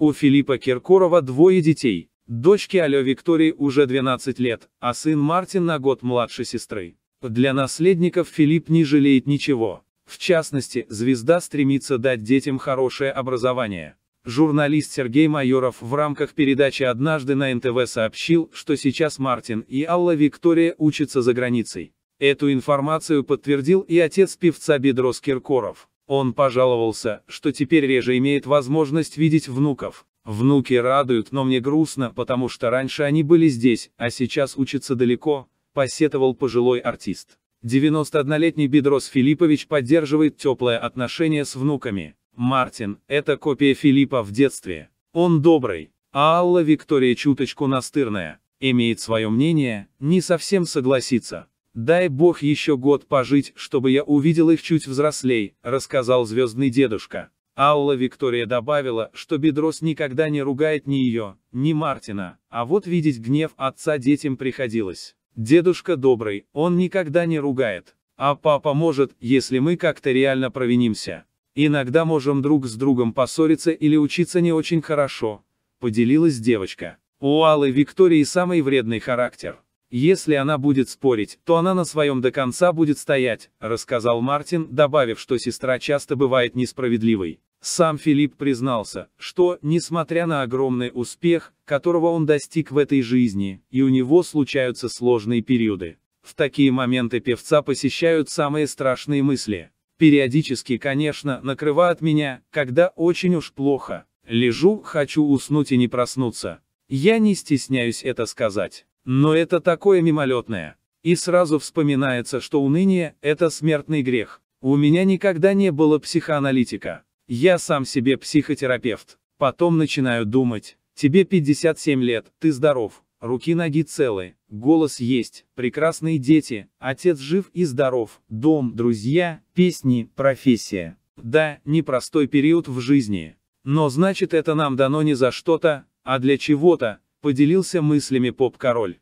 У Филиппа Киркорова двое детей. Дочке Алё Виктории уже 12 лет, а сын Мартин на год младше сестры. Для наследников Филипп не жалеет ничего. В частности, звезда стремится дать детям хорошее образование. Журналист Сергей Майоров в рамках передачи «Однажды» на НТВ сообщил, что сейчас Мартин и Алла Виктория учатся за границей. Эту информацию подтвердил и отец певца Бедрос Киркоров. Он пожаловался, что теперь реже имеет возможность видеть внуков. Внуки радуют, но мне грустно, потому что раньше они были здесь, а сейчас учатся далеко, посетовал пожилой артист. 91-летний Бедрос Филиппович поддерживает теплое отношение с внуками. Мартин – это копия Филиппа в детстве. Он добрый, а Алла Виктория чуточку настырная. Имеет свое мнение, не совсем согласится. «Дай бог еще год пожить, чтобы я увидел их чуть взрослей», — рассказал звездный дедушка. Алла Виктория добавила, что Бедрос никогда не ругает ни ее, ни Мартина, а вот видеть гнев отца детям приходилось. Дедушка добрый, он никогда не ругает. А папа может, если мы как-то реально провинимся. Иногда можем друг с другом поссориться или учиться не очень хорошо, поделилась девочка. У Аллы Виктории самый вредный характер. Если она будет спорить, то она на своем до конца будет стоять, рассказал Мартин, добавив, что сестра часто бывает несправедливой. Сам Филипп признался, что, несмотря на огромный успех, которого он достиг в этой жизни, и у него случаются сложные периоды. В такие моменты певца посещают самые страшные мысли. Периодически, конечно, накрывают меня, когда очень уж плохо. Лежу, хочу уснуть и не проснуться. Я не стесняюсь это сказать. Но это такое мимолетное. И сразу вспоминается, что уныние – это смертный грех. У меня никогда не было психоаналитика. Я сам себе психотерапевт. Потом начинаю думать. Тебе 57 лет, ты здоров, руки-ноги целы, голос есть, прекрасные дети, отец жив и здоров, дом, друзья, песни, профессия. Да, непростой период в жизни. Но значит это нам дано не за что-то, а для чего-то, поделился мыслями поп-король.